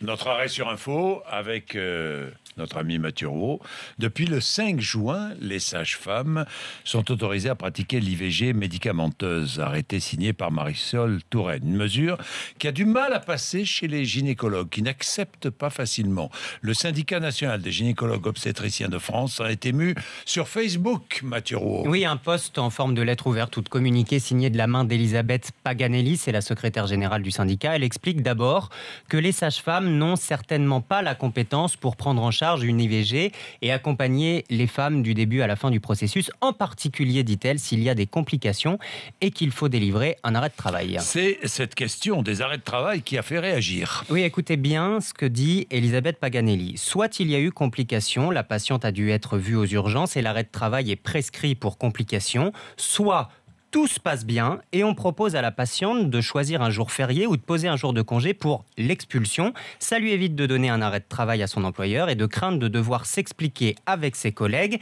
Notre arrêt sur info avec euh, notre ami Mathieu Depuis le 5 juin, les sages-femmes sont autorisées à pratiquer l'IVG médicamenteuse, arrêté signé par Marisol Touraine. Une mesure qui a du mal à passer chez les gynécologues, qui n'acceptent pas facilement. Le syndicat national des gynécologues obstétriciens de France a été ému sur Facebook, Mathieu Oui, un poste en forme de lettre ouverte toute de communiqué signé de la main d'Elisabeth Paganelli, c'est la secrétaire générale du syndicat. Elle explique d'abord que les sages-femmes n'ont certainement pas la compétence pour prendre en charge une IVG et accompagner les femmes du début à la fin du processus, en particulier, dit-elle, s'il y a des complications et qu'il faut délivrer un arrêt de travail. C'est cette question des arrêts de travail qui a fait réagir. Oui, écoutez bien ce que dit Elisabeth Paganelli. Soit il y a eu complication la patiente a dû être vue aux urgences et l'arrêt de travail est prescrit pour complications, soit tout se passe bien et on propose à la patiente de choisir un jour férié ou de poser un jour de congé pour l'expulsion. Ça lui évite de donner un arrêt de travail à son employeur et de craindre de devoir s'expliquer avec ses collègues.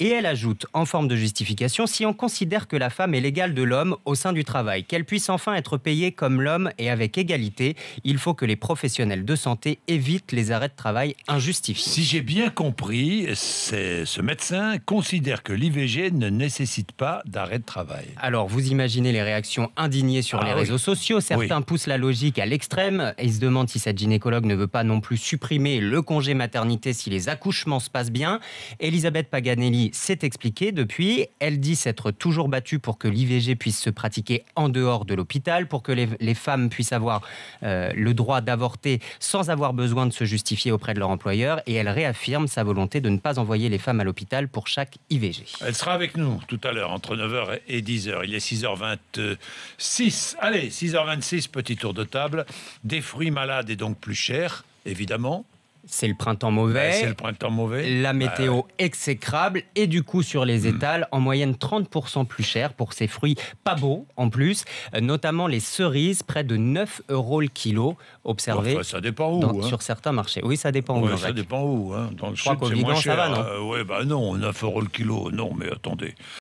Et elle ajoute, en forme de justification, si on considère que la femme est l'égale de l'homme au sein du travail, qu'elle puisse enfin être payée comme l'homme et avec égalité, il faut que les professionnels de santé évitent les arrêts de travail injustifiés. Si j'ai bien compris, ce médecin considère que l'IVG ne nécessite pas d'arrêt de travail. Alors, vous imaginez les réactions indignées sur ah les réseaux sociaux. Certains poussent la logique à l'extrême et se demandent si cette gynécologue ne veut pas non plus supprimer le congé maternité si les accouchements se passent bien. Elisabeth Paganelli s'est expliquée depuis. Elle dit s'être toujours battue pour que l'IVG puisse se pratiquer en dehors de l'hôpital, pour que les, femmes puissent avoir euh, le droit d'avorter sans avoir besoin de se justifier auprès de leur employeur. Et elle réaffirme sa volonté de ne pas envoyer les femmes à l'hôpital pour chaque IVG. Elle sera avec nous tout à l'heure entre 9h et 10h. Il est 6h26. Allez, 6h26, petit tour de table. Des fruits malades et donc plus chers, évidemment. C'est le printemps mauvais. Ben, c'est le printemps mauvais. La ben, météo exécrable. Et du coup, sur les hmm. étals, en moyenne 30% plus cher pour ces fruits pas beaux en plus, euh, notamment les cerises, près de 9 euros le kilo. Observé. ça dépend où. Hein. Sur certains marchés. Oui, ça dépend où. Ça dépend où. Hein. Je crois sud, c'est moins cher. Ça euh, bah non, 9 euros le kilo. Non, mais attendez.